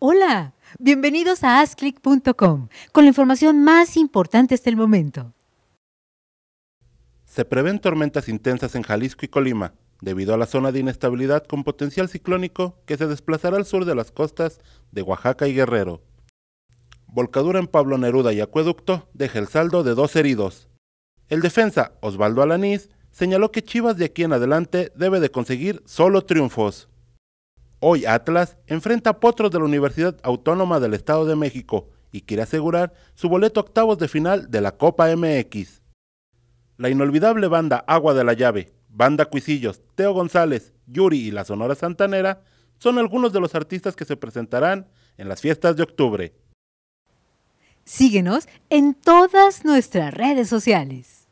Hola, bienvenidos a AzClick.com con la información más importante hasta el momento. Se prevén tormentas intensas en Jalisco y Colima, debido a la zona de inestabilidad con potencial ciclónico que se desplazará al sur de las costas de Oaxaca y Guerrero. Volcadura en Pablo Neruda y Acueducto deja el saldo de dos heridos. El defensa, Osvaldo Alanís, señaló que Chivas de aquí en adelante debe de conseguir solo triunfos. Hoy Atlas enfrenta a Potros de la Universidad Autónoma del Estado de México y quiere asegurar su boleto octavos de final de la Copa MX. La inolvidable banda Agua de la Llave, Banda Cuisillos, Teo González, Yuri y la Sonora Santanera son algunos de los artistas que se presentarán en las fiestas de octubre. Síguenos en todas nuestras redes sociales.